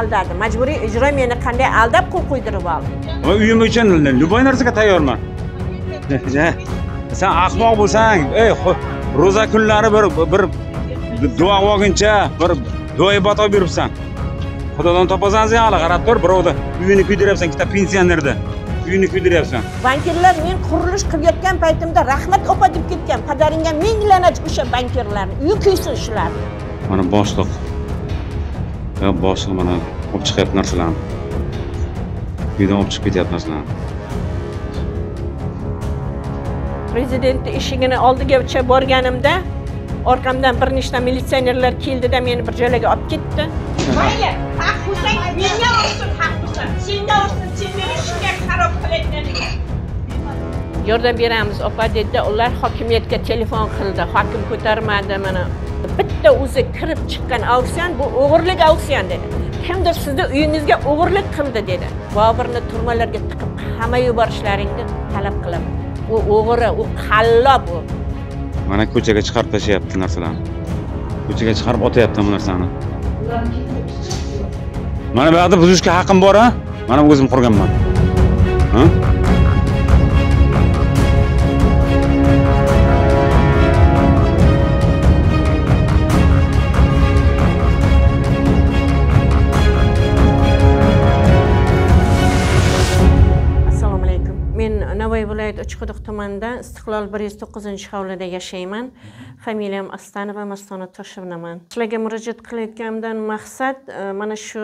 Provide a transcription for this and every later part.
aldadi majburiy ijro meni qanday aldab qo'l qo'ydirib oldi uyim uchun любой narsaga tayyorman san ahmoq bo'lsang ey ro'za kunlari bir bir duo olguncha bir duoyi bato beribsan xudodan topasan sen hali qarab tur birovni uyini kuydiryapsan ikkita pensionerni uyini kuydiryapsan bankirlar men qurilish qilayotgan paytimda rahmat opa deb ketgan padaringga ming o'sha bankirlarni uyi kuysin shularni mana boshliq Ha boshini mana olib chiqyapti narsalarni uydan olib chiqib ketyapti narsalarni prezidentni eshigini oldigacha borganimda orqamdan bir nechta militsionerlar keldida meni bir joylarga olib ketdi mayli haq bo'lsang menga ursin haq bo'lsa senga ursin sen meni ishimga xarob qilayotganiga yordam beramiz opa dedida ular hokimiyatga telefon qildi hokim ko'tarmadi mana bitta o'zi kirib chiqqan auksion bu o'g'irlik auksion dedi kimdir sizni uyingizga o'g'irlik qildi dedi boburni turmalarga tiqib qamab yuborishlaringni talab qilaman u o'g'ri u qallob u mana ko'chaga chiqarib tashlayapti narsalarni ko'chaga chiqarib otyapti bu narsani mana bu yoqda buzishga haqqim bor a mana o'zim qurganman uchquduq tumanida istiqlol bir yuz to'qqizinchi hovlida yashayman familiyam astanova mastona toshevaman sizlarga murojaat qilayotganimdan maqsad e, mana shu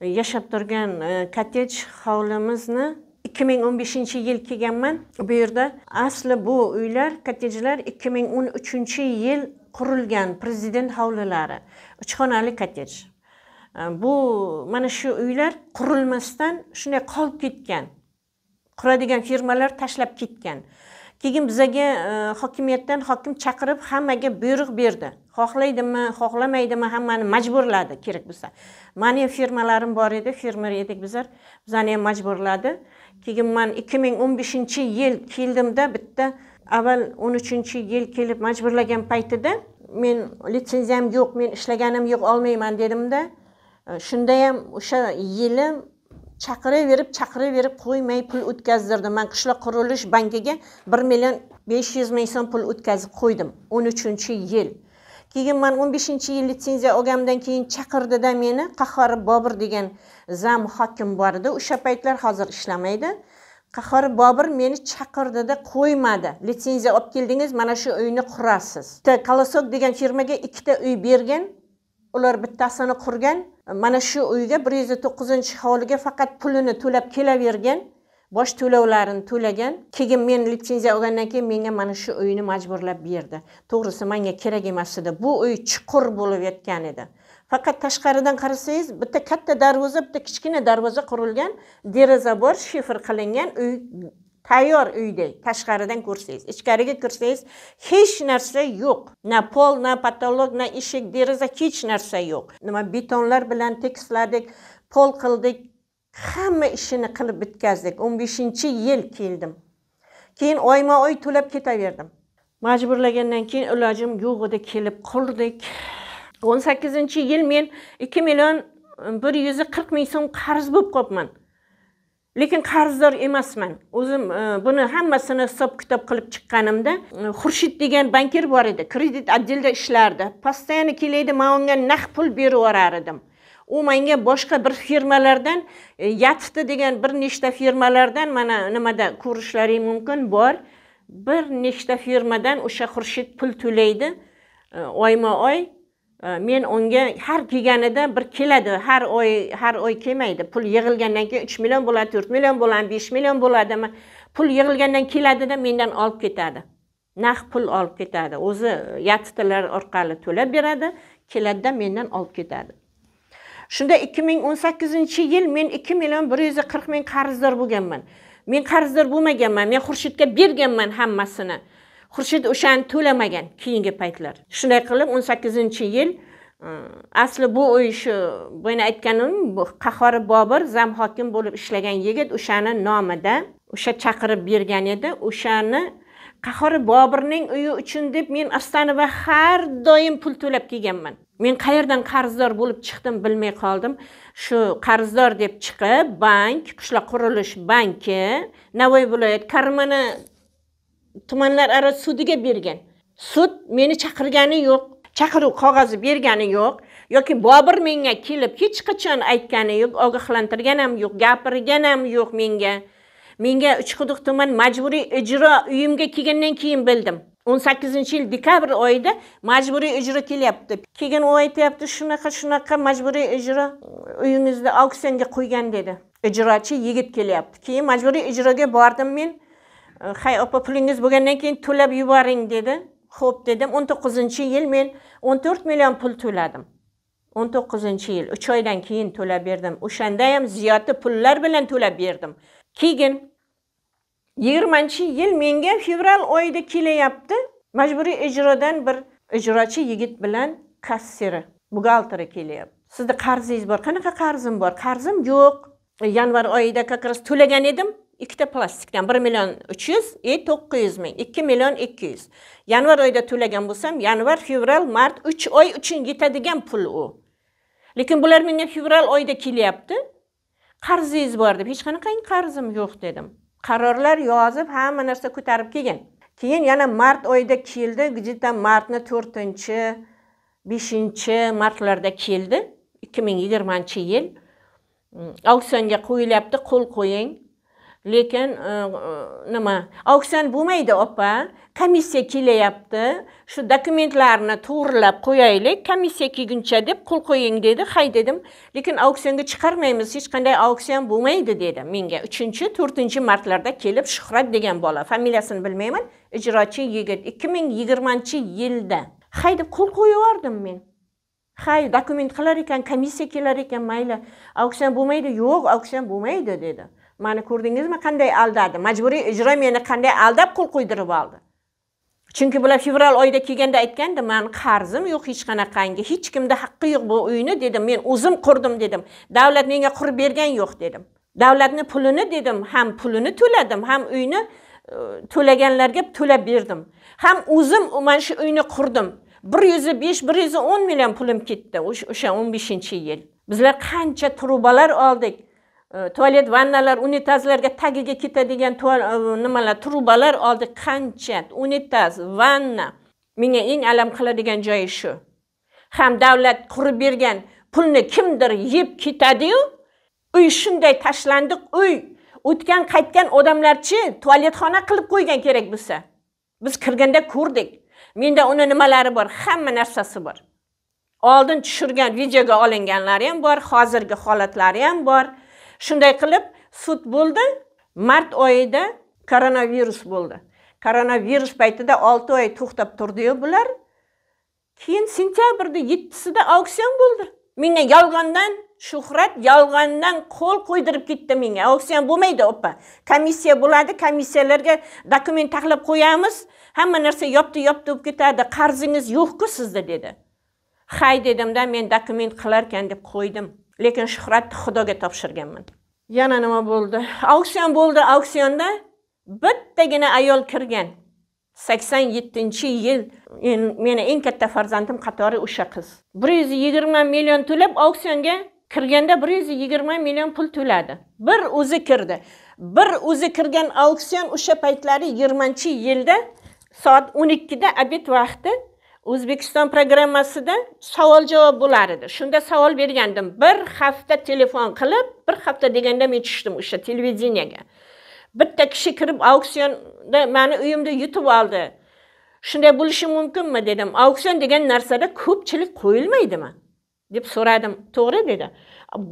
e, yashab turgan e, kottej hovlimizni 2015 yil kelganman bu yerda asli bu uylar kottejlar 2013 yil qurilgan prezident hovlilari uch xonali kottej bu mana shu uylar qurilmasdan shunday qolib ketgan quradigan firmalar tashlab ketgan keyin bizaga e, hokimiyatdan hokim chaqirib hammaga buyruq berdi xohlaydimi xohlamaydimi hammani majburladi kerak bo'lsa mani firmalarim bor edi fermer edik bizlar bizani ham majburladi keyin man ikki ming o'n beshinchi yil keldimda bitta avval o'n uchinchi yil kelib majburlagan paytida men litsenziyam yo'q men ishlaganim yo'q olmayman dedimda e, shunda ham o'sha yili chaqiraverib chaqiraverib qo'ymay pul o'tkazdirdim man qishloq qurilish bankiga bir million besh yuz ming so'm pul o'tkazib qo'ydim o'n uchinchi yil keyin man o'n beshinchi yil litsenziya olganimdan keyin chaqirdida meni qahori bobur degan zam hokim bor edi o'sha paytlar hozir ishlamaydi qahori bobur meni chaqirdida qo'ymadi litsenziya olib keldingiz mana shu uyni qurasiz bitta kolosok degan firmaga ikkita uy bergan ular bittasini qurgan mana shu uyga bir yuz to'qqizinchi hovliga faqat pulini to'lab kelavergan bosh to'lovlarini to'lagan keyin men litsenziya olgandan keyin menga mana shu uyni majburlab berdi to'g'risi manga kerak emas edi bu uy chuqur bo'lib yotgan edi faqat tashqaridan qarasangiz bitta katta darvoza bitta kichkina darvoza qurilgan deraza bor shifr qilingan uy tayyor uyda tashqaridan ko'rsangiz ichkariga kirsangiz hech narsa yo'q na pol na patolog na eshik deraza hech narsa yo'q nima betonlar bilan tekisladik pol qildik hamma ishini qilib bitkazdik o'n beshinchi yil keldim keyin oyma oy to'lab ketaverdim majburlagandan keyin ilojim yo'q edi kelib qurdik o'n sakkizinchi yil men ikki million bir yuz qirq ming so'm qarz bo'lib qolibman lekin qarzdor emasman o'zim e, buni hammasini hisob kitob qilib chiqqanimda e, xurshid degan banker bor edi kredit отделda ishlardi постоянно kelaydi man unga naqd pul berib yuborar edim u menga boshqa bir firmalardan e, yatifti degan bir nechta firmalardan mana nimada ko'rishlaring mumkin bor bir nechta firmadan o'sha xurshid pul to'laydi oyma oy men unga har kelganida bir keladi har oy har oy kelmaydi pul yig'ilgandan keyin uch million bo'ladi to'rt million bo'ladi besh million bo'ladimi pul yig'ilgandan keladida mendan olib ketadi naqd pul olib ketadi o'zi yatitalar orqali to'lab beradi keladida mendan olib ketadi shunda ikki ming o'n sakkizinchi yil men ikki million bir yuz qirq ming qarzdor bo'lganman men qarzdor bo'lmaganman men xurshidga berganman hammasini xurshid o'shani to'lamagan keyingi paytlar shunday qilib o'n sakkizinchi yil e, asli bu uy shu boyana aytganim qahhori bobur zam hokim bo'lib ishlagan yigit o'shani nomida o'sha chaqirib bergan edi o'shani qahhori boburning uyi uchun deb men va har doim pul to'lab kelganman men qayerdan qarzdor bo'lib chiqdim bilmay qoldim shu qarzdor deb chiqib bank qishloq qurilish banki navoiy viloyat karmana tumanlararo sudiga bergan sud meni chaqirgani yo'q chaqiruv qog'ozi bergani yo'q yoki bobur menga kelib hech qachon aytgani yo'q ogohlantirgan ham yo'q gapirgan ham yo'q menga menga uchquduq tuman majburiy ijro uyimga kelgandan keyin bildim o'n sakkizinchi yil dekabr oyida majburiy ijro kelyapti keyin u aytyapti shunaqa shunaqa majburiy ijro uyingizni auksionga qo'ygan dedi ijrochi yigit kelyapti keyin majburiy ijroga bordim men hay opa pulingiz bo'lgandan keyin to'lab yuboring dedi ho'p dedim o'n to'qqizinchi yil men o'n to'rt million pul to'ladim o'n to'qqizinchi yil uch oydan keyin to'lab berdim o'shanda ham ziyodi pullar bilan to'lab berdim keyin yigirmanchi yil menga fevral oyida kelyapti majburiy ijrodan bir ijrochi yigit bilan kassiri buxgalteri kelyapti sizni qarzingiz bor qanaqa qarzim bor qarzim yo'q yanvar oyida как раз to'lagan edim ikkita plastikdan 1 million 300 и 900 ming 2 million 200. Yanvar oyida to'lagan bo'lsam, yanvar, fevral, mart 3 oy uchun yetadigan pul u. Lekin bular menga fevral oyida kelyapti. Qarzingiz bor deb, hech qanaqa qarzim yo'q dedim. Qarorlar yozib, hamma narsa ko'tarib kelgan. Keyin yana mart oyida keldi, то martni 4-chi, 5-chi martlarda keldi. 2020 yil. Auksionga qo'yilyapti, qo'l qo'ying. lekin e, e, nima auksion bo'lmaydi opa komissiya kelyapti shu dokumentlarni to'g'rilab qo'yaylik komissiya kelguncha deb qo'l qo'ying dedi hay dedim lekin auksionga chiqarmaymiz hech qanday auksion bo'lmaydi dedi menga uchinchi to'rtinchi martlarda kelib shuhrat degan bola familiyasini bilmayman ijrochi yigit ikki ming yigirmanchi yilda deb qo'l qo'yib yubordim men hay dokument qilar ekan komissiya kelar ekan mayli auksion bo'lmaydi yo'q auksion bo'lmaydi dedi mani ko'rdingizmi qanday aldadi majburiy ijro meni qanday aldab qo'l qo'ydirib oldi chunki bular fevral oyida kelganda aytgandi mani qarzim yo'q hech qanaqangi hech kimda haqqi yo'q bu uyni dedim men o'zim qurdim dedim davlat menga qurib bergan yo'q dedim davlatni pulini dedim ham pulini to'ladim ham uyni e, to'laganlarga to'lab berdim ham o'zim mana shu uyni qurdim bir yuz besh bir yuz o'n million pulim ketdi o'sha o'n beshinchi yil bizlar qancha trubalar oldik tualet vannalar unitazlarga tagiga ketadigan nimalar trubalar oldi qancha unitaz vanna menga eng alam qiladigan joyi shu ham davlat qurib bergan pulni kimdir yeb ketadiyu uy shunday tashlandiq uy o'tgan qaytgan odamlarchi tualetxona qilib qo'ygan kerak bo'lsa biz kirganda ko'rdik menda uni nimalari bor hamma narsasi bor oldin tushirgan videoga olinganlari ham bor hozirgi holatlari ham bor shunday qilib sud bo'ldi mart oyida koronavirus bo'ldi koronavirus paytida olti oy to'xtab turdiyu bular keyin sentyabrda yettisida auksion bo'ldi menga yolg'ondan shuhrat yolg'ondan qo'l qo'ydirib ketdi menga auksion bo'lmaydi opa komissiya bo'ladi komissiyalarga dokument taxlab qo'yamiz hamma narsa yopdi yopdi bo'lib ketadi qarzingiz yo'qku sizda dedi hay dedimda men dokument qilarkan deb qo'ydim lekin shuhratni xudoga topshirganman yana nima bo'ldi auksion bo'ldi auksionda bittagina ayol kirgan sakson yettinchi yil meni eng katta farzandim qatori o'sha qiz bir yuz yigirma million to'lab auksionga kirganda bir yuz yigirma million pul to'ladi bir o'zi kirdi bir o'zi kirgan auksion o'sha paytlari yigirmanchi yilda soat o'n ikkida obed vaqti o'zbekiston programmasida savol javob bo'lar edi shunda savol bergandim bir hafta telefon qilib bir hafta deganda men tushdim o'sha televideniyaga bitta kishi kirib auksionda mani uyimni yutib oldi shunday bo'lishi mumkinmi dedim auksion degan narsada ko'pchilik qo'yilmaydimi deb so'radim to'g'ri dedi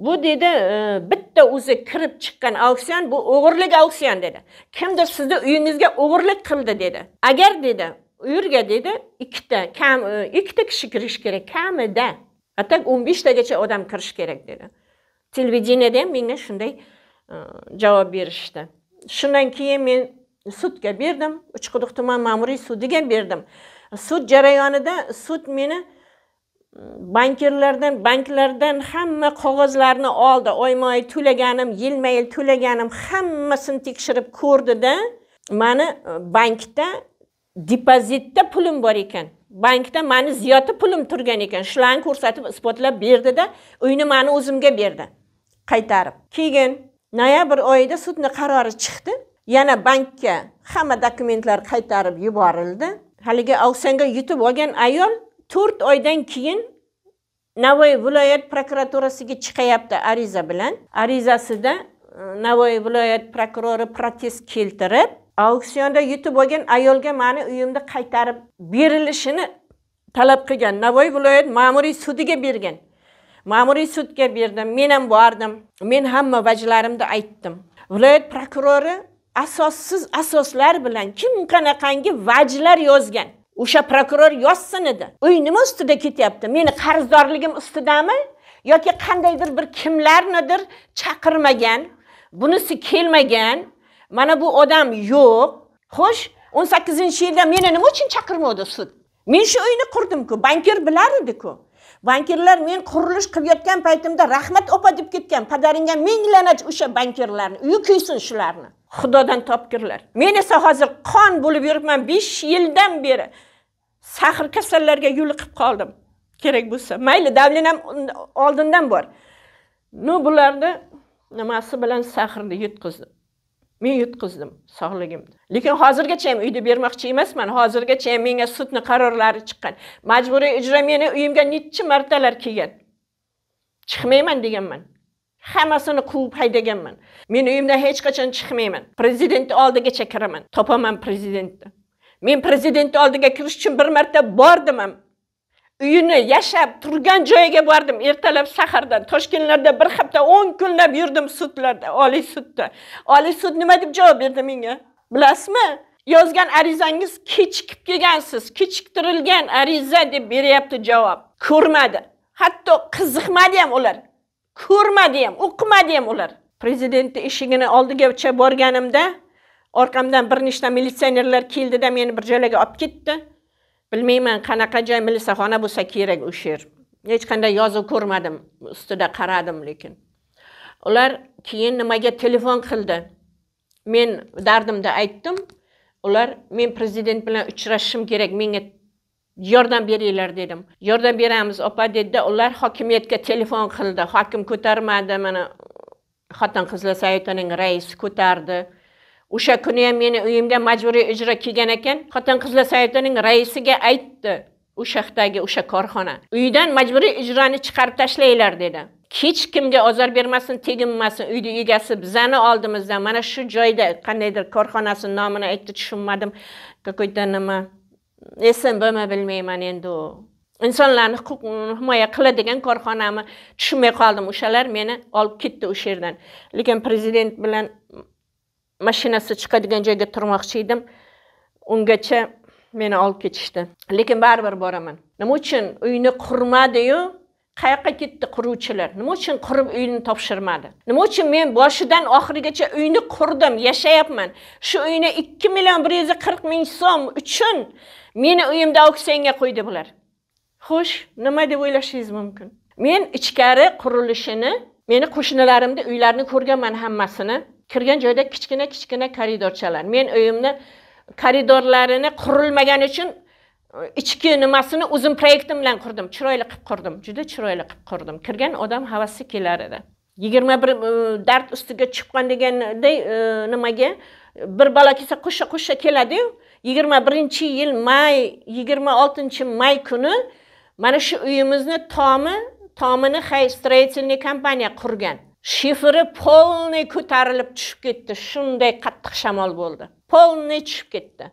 bu dedi e, bitta o'zi kirib chiqqan auksion bu o'g'irlik auksion dedi kimdir sizni uyingizga o'g'irlik qildi dedi agar dedi uyurga yerga deydi ikkita kam e, ikkita kishi kirish kerak kamida hatto o'n beshtagacha odam kirish kerak dedi televideniyada ham menga shunday e, javob berishdi shundan keyin men sudga berdim uchquduq tuman ma'muriy sudiga berdim sud jarayonida sud meni mm, bankirlardan banklardan hamma qog'ozlarni oldi oyma oy to'laganim yilma yil to'laganim hammasini tekshirib ko'rdida mani e, bankda depozitda pulim bor ekan bankda mani ziyoti pulim turgan ekan shularni ko'rsatib isbotlab berdida uyni mani o'zimga berdi qaytarib keyin noyabr oyida sudni qarori chiqdi yana bankka hamma dokumentlar qaytarib yuborildi haligi auksionga yutib olgan ayol to'rt oydan keyin navoiy viloyat prokuraturasiga chiqyapti ariza bilan arizasida e, navoiy viloyat prokurori protest keltirib auksionda yutib olgan ayolga mani uyimni qaytarib berilishini talab qilgan navoiy viloyat ma'muriy sudiga bergan ma'muriy sudga berdim men ham bordim men hamma vajlarimni aytdim viloyat prokurori asossiz asoslar bilan kim qanaqangi vajlar yozgan o'sha prokuror yozsin edi uy nima ustida ketyapti meni qarzdorligim ustidami yoki qandaydir bir kimlarnidir chaqirmagan bunisi kelmagan mana bu odam yo'q xo'sh o'n sakkizinchi yilda meni nima uchun chaqirmadi sud men shu uyni qurdimku bankir bilar ediku bankirlar men qurilish qilayotgan paytimda rahmat opa deb ketgan padaringga ming la'nat o'sha bankirlarni uyi kuysin shularni xudodan topkirlar men esa hozir qon bo'lib yuribman besh yildan beri sahr kasallarga yo'liqib qoldim kerak bo'lsa mayli davlin ham oldindan bor ну bularni nimasi bilan sahrni yutqizdi men yutqizdim sog'ligimni lekin hozirgacha ham uyni bermoqchi emasman hozirgacha ham menga sudni qarorlari chiqqan majburiy ijro meni uyimga nechi martalar kelgan chiqmayman deganman hammasini quvib haydaganman men uyimdan hech qachon chiqmayman prezidentni oldigacha kiraman topaman prezidentni men prezidentni oldiga kirish uchun bir marta bordim ham uyini yashab turgan joyiga bordim ertalab sahardan toshkentlarda bir hafta o'n kunlab yurdim sudlarda oliy sudda oliy sud nima deb javob berdi menga bilasizmi yozgan arizangiz kechikib kelgansiz kechiktirilgan ariza deb beryapti javob ko'rmadi hatto qiziqmadi ham ular ko'rmadi ham o'qimadi ham ular prezidentni eshigini oldigacha borganimda orqamdan bir nechta militsionerlar keldida meni bir joylarga olib ketdi bilmayman qanaqa joy milisaxona bo'lsa kerak o'sha yer hech qanday yozuv ko'rmadim ustida qaradim lekin ular keyin nimaga telefon qildi men dardimni aytdim ular men prezident bilan uchrashishim kerak menga yordam beringlar dedim yordam beramiz opa dedida ular hokimiyatga telefon qildi hokim ko'tarmadi mana xotin qizlar sovetining raisi ko'tardi o'sha kuni ham meni uyimga majburiy ijro kelgan ekan xotin qizlar soyatining raisiga aytdi o'sha xitoyga o'sha korxona uydan majburiy ijroni chiqarib tashlanglar dedi hech kimga ozor bermasin teginmasin uyni egasi bizani oldimizda mana shu joyda qandaydir korxonasi nomini aytdi tushunmadim какой то nima snbmi bilmayman endi u insonlarni huquqini himoya qiladigan korxonami tushunmay qoldim o'shalar meni olib ketdi o'sha yerdan lekin prezident bilan mashinasi chiqadigan joyga turmoqchi edim ungacha meni olib ketishdi lekin baribir boraman nima uchun uyni qurmadiyu qayoqqa ketdi quruvchilar nima uchun qurib uyni topshirmadi nima uchun men boshidan oxirigacha uyni qurdim yashayapman shu uyni ikki million bir yuz qirq ming so'm uchun meni uyimda auksionga qo'ydi bular xo'sh nima deb o'ylashingiz mumkin men ichkari qurilishini meni qo'shnilarimni uylarini ko'rganman hammasini kirgan joyda kichkina kichkina koridorchalar men uyimni koridorlarini qurilmagani uchun e, ichki nimasini o'zim proyektim bilan qurdim chiroyli qilib qurdim juda chiroyli qilib qurdim kirgan odam havasi kelar edi yigirma bir e, dard ustiga chiqqan deganday e, nimaga bir bola kelsa qo'sha qo'sha keladiyu yigirma birinchi yil may yigirma oltinchi may kuni mana shu uyimizni tomi tomini hay строительный kompaniya qurgan shifri полный ko'tarilib тушиб кетди, шундай қаттиқ шамол бўлди. полный тушиб кетди.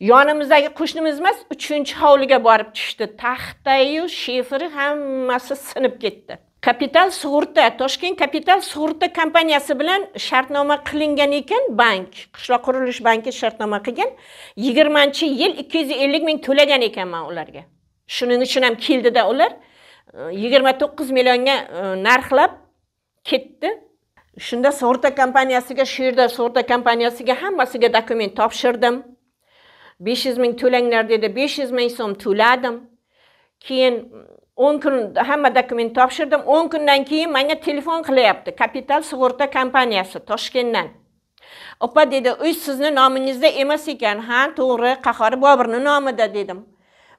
Ёнимиздаги qo'shnimiz emas uchinchi hovliga borib tushdi taxtayu shifri hammasi ҳаммаси синиб kapital Капитал toshkent kapital капитал суғурта bilan билан шартнома қилинган bank банк, қишлоқ banki банки шартнома қилган, 20-йил 250 000 ming эканман уларга. Шунинг учун ҳам келдида улар ular миллионга e, нархлаб ketdi shunda sug'urta kompaniyasiga shu yerda sug'urta kompaniyasiga hammasiga dokument topshirdim besh yuz ming to'langlar dedi besh yuz ming so'm to'ladim keyin o'n kun hamma dokument topshirdim o'n kundan keyin menga telefon qilyapti kapital sug'urta kompaniyasi toshkentdan opa dedi uy sizni nomingizda emas ekan ha to'g'ri qahori boburni nomida dedim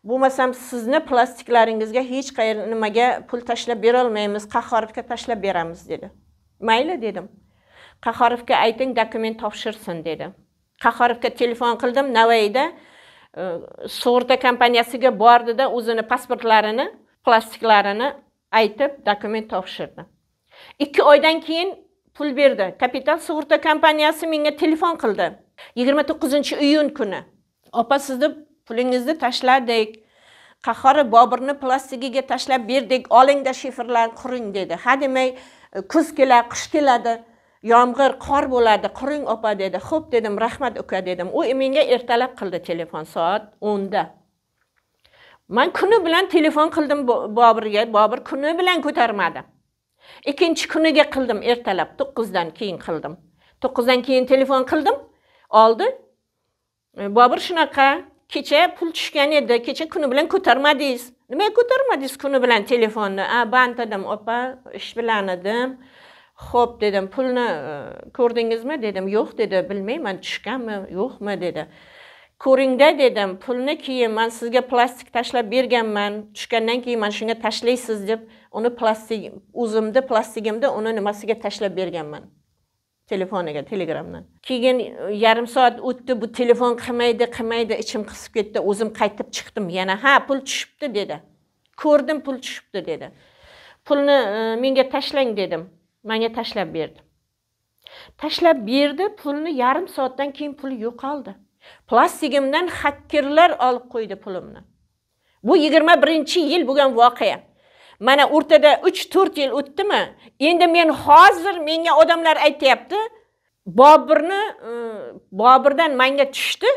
bo'lmasam sizni plastiklaringizga hech qayer nimaga pul tashlab berolmaymiz qahhorovga tashlab beramiz dedi mayli dedim qahhorovga ayting dokument topshirsin dedi qahhorovga telefon qildim navoiyda e, sug'urta kompaniyasiga bordida o'zini pasportlarini plastiklarini aytib dokument topshirdi ikki oydan keyin pul berdi kapital sug'urta kompaniyasi menga telefon qildi yigirma to'qqizinchi iyun kuni opa sizni pulingizni tashladik qahori boburni plastigiga tashlab berdik olingda shiferlarni quring dedi ha demak e, kuz kelar qish keladi yomg'ir qor bo'ladi quring opa dedi xo'p dedim rahmat uka dedim u menga ertalab qildi telefon soat o'nda man kuni bilan telefon qildim boburga bobur kuni bilan ko'tarmadi ikkinchi kuniga qildim ertalab to'qqizdan keyin qildim to'qqizdan keyin telefon qildim oldi e, bobur shunaqa kecha pul tushgan edi kecha kuni bilan ko'tarmadingiz nimaga ko'tarmadingiz kuni bilan telefonni a band dedim opa ish bilan edim ho'p dedim pulni e, ko'rdingizmi dedim yo'q dedi bilmayman tushganmi yo'qmi dedi ko'ringda dedim pulni keyin man sizga plastik tashlab berganman tushgandan keyin mana shunga tashlaysiz deb uni plastik o'zimni plastigimni uni nimasiga tashlab berganman telefoniga telegramdan keyin e, yarim soat o'tdi bu telefon qilmaydi qilmaydi ichim qisib ketdi o'zim qaytib chiqdim yana ha pul tushibdi dedi ko'rdim pul tushibdi dedi pulni e, menga tashlang dedim manga tashlab berdi tashlab berdi pulni yarim soatdan keyin pul yo'qoldi plastigimdan hakkerlar olib qo'ydi pulimni bu yigirma birinchi yil bo'lgan voqea mana o'rtada 3-4 yil o'tdimi endi men hozir menga odamlar aytyapti boburni e, boburdan menga tushdi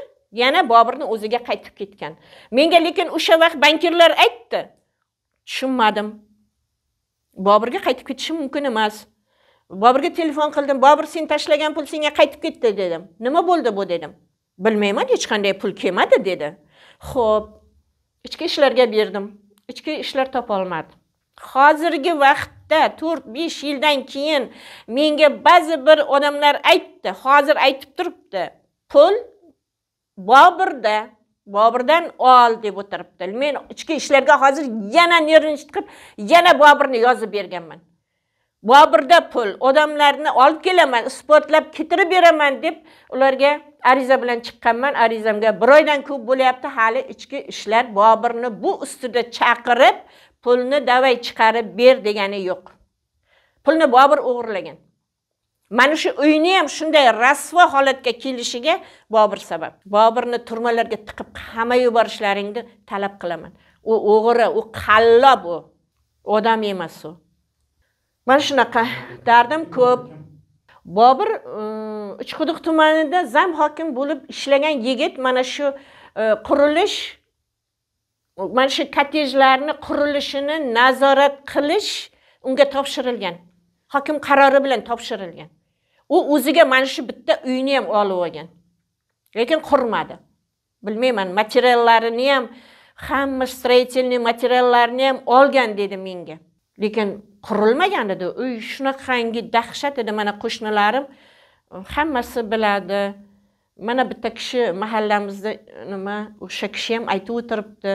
yana boburni o'ziga qaytib ketgan menga lekin o'sha vaqt bankirlar aytdi tushunmadim boburga qaytib ketishi mumkin emas boburga telefon qildim bobur sen tashlagan pul senga qaytib ketdi dedim nima bo'ldi bu dedim bilmayman hech qanday pul kelmadi dedi ho'p ichki ishlarga berdim ichki ishlar topolmadi hozirgi vaqtda to'rt besh yildan keyin menga ba'zi bir odamlar aytdi hozir aytib turibdi pul boburda boburdan ol deb o'tiribdi men ichki ishlarga hozir yana nервничать qilib yana boburni yozib berganman boburda pul odamlarni olib kelaman isbotlab keltirib beraman deb ularga ariza bilan chiqqanman arizamga bir oydan ko'p bo'lyapti hali ichki ishlar boburni bu ustida chaqirib pulni davay chiqarib ber degani yo'q pulni bobur o'g'irlagan mana shu uyni ham shunday rasvo holatga kelishiga bobur sabab boburni turmalarga tiqib qamab yuborishlaringni talab qilaman u o'g'ri u qallob u odam emas u mana shunaqa dardim ko'p bobur uhm, uchquduq tumanida zam hokim bo'lib ishlagan yigit mana shu uhm, qurilish mana shu kottejlarni qurilishini nazorat qilish unga topshirilgan hokim qarori bilan topshirilgan u o'ziga mana shu bitta uyni ham olib olgan lekin qurmadi bilmayman materiallarini ham hamma строительный materiallarni ham olgan dedi menga lekin qurilmagan edi uy shunaqangi dahshat edi mana qo'shnilarim hammasi biladi mana bitta kishi mahallamizda nima o'sha kishi ham aytib o'tiribdi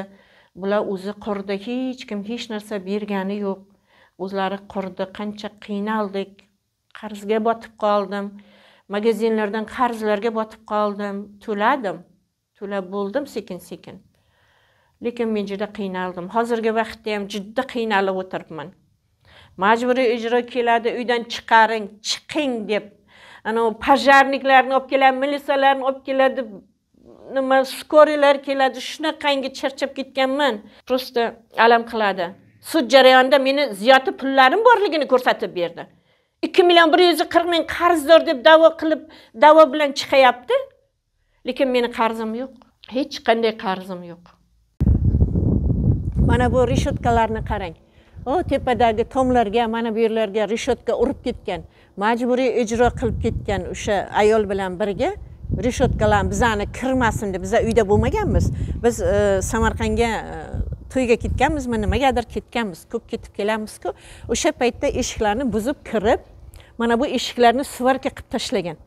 bular o'zi qurdi hech kim hech narsa bergani yo'q o'zlari qurdi qancha qiynaldik qarzga botib qoldim magazinlardan qarzlarga botib qoldim to'ladim to'lab bo'ldim sekin sekin lekin men juda qiynaldim hozirgi vaqtda ham juda qiynalib o'tiribman majburiy ijro keladi uydan chiqaring chiqing deb anavi пожарникlarni olib keladi militsiyalarni olib keladi deb nima skorilar keladi shunaqangi charchab ketganman просто alam qiladi sud jarayonida meni ziyoti pullarim borligini ko'rsatib berdi ikki million bir yuz qirq ming qarzdor deb davo qilib davo bilan chiqyapti lekin meni qarzim yo'q hech qanday qarzim yo'q mana bu reshetkalarni qarang o tepadagi tomlarga mana bu yerlarga reshetka urib ketgan majburiy ijro qilib ketgan o'sha ayol bilan birga решетkalar bizani kirmasin deb biza uyda bo'lmaganmiz biz samarqandga to'yga ketganmizmi nimagadir ketganmiz ko'p ketib kelamizku o'sha paytda eshiklarni buzib kirib mana bu eshiklarni svarka qilib tashlagan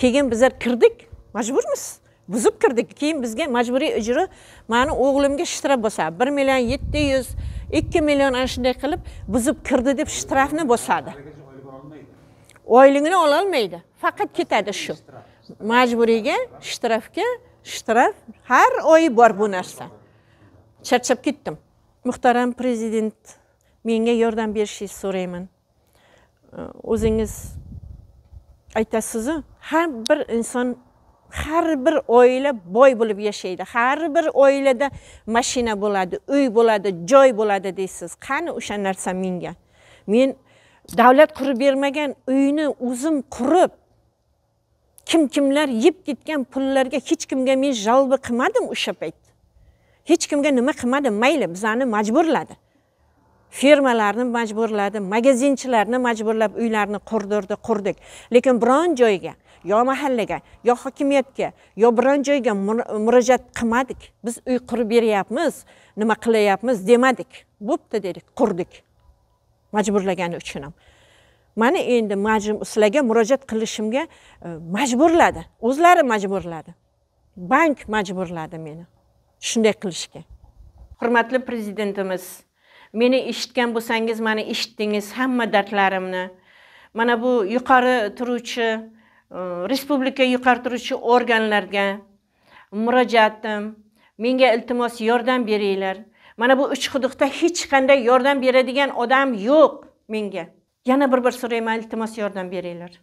keyin bizlar kirdik majburmiz buzib kirdik keyin bizga majburiy ijro mani o'g'limga shtraf bosadi bir million yetti yuz ikki million ana shunday qilib buzib kirdi deb shtrafni bosadi oyligini ololmaydi faqat ketadi shu majburiyga shtrafga shtraf har oy bor bu narsa charchab ketdim muhtaram prezident menga yordam berishingizni so'rayman o'zingiz aytasizu har bir inson har bir oila boy bo'lib yashaydi har bir oilada mashina bo'ladi uy bo'ladi joy bo'ladi deysiz qani o'sha narsa menga men davlat qurib bermagan uyni o'zim qurib kim kimlar yeb ketgan pullarga hech kimga men жалоба qilmadim o'sha payt hech kimga nima qilmadim mayli bizani majburladi fermalarni majburladi magazinchilarni majburlab uylarni qurdirdi qurdik lekin biron joyga yo mahallaga yo hokimiyatga yo biron joyga murojaat qilmadik biz uy qurib beryapmiz nima qilyapmiz demadik bo'pti dedik qurdik majburlagani uchun ham mana endi sizlarga murojaat qilishimga e, majburladi o'zlari majburladi bank majburladi meni shunday qilishga hurmatli prezidentimiz meni eshitgan bo'lsangiz mani eshitdingiz hamma dardlarimni mana bu yuqori turuvchi e, respublika yuqori turuvchi organlarga murojaatim menga iltimos yordam beringlar mana bu uch huduqda hech qanday yordam beradigan odam yo'q menga yana bir bir so'rayman iltimos yordam beringlar